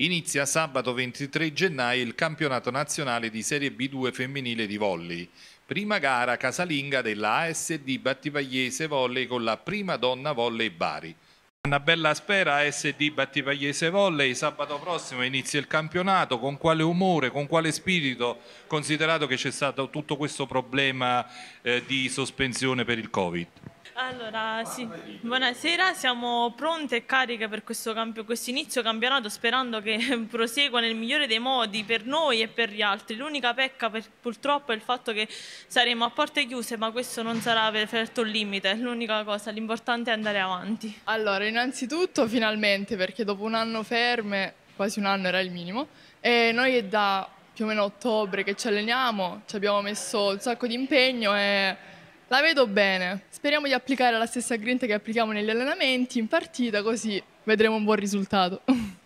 Inizia sabato 23 gennaio il campionato nazionale di Serie B2 femminile di volley. Prima gara casalinga della ASD Battipagliese Volley con la prima donna volley Bari. Annabella Spera, ASD Battipagliese Volley, sabato prossimo inizia il campionato, con quale umore, con quale spirito, considerato che c'è stato tutto questo problema eh, di sospensione per il Covid? Allora, sì. Buonasera, siamo pronte e cariche per questo, questo inizio campionato sperando che prosegua nel migliore dei modi per noi e per gli altri. L'unica pecca per, purtroppo è il fatto che saremo a porte chiuse, ma questo non sarà per certo il limite, è l'unica cosa, l'importante è andare avanti. Allora, innanzitutto finalmente, perché dopo un anno ferme, quasi un anno era il minimo, e noi è da più o meno ottobre che ci alleniamo, ci abbiamo messo un sacco di impegno e la vedo bene. Speriamo di applicare la stessa grinta che applichiamo negli allenamenti in partita, così vedremo un buon risultato.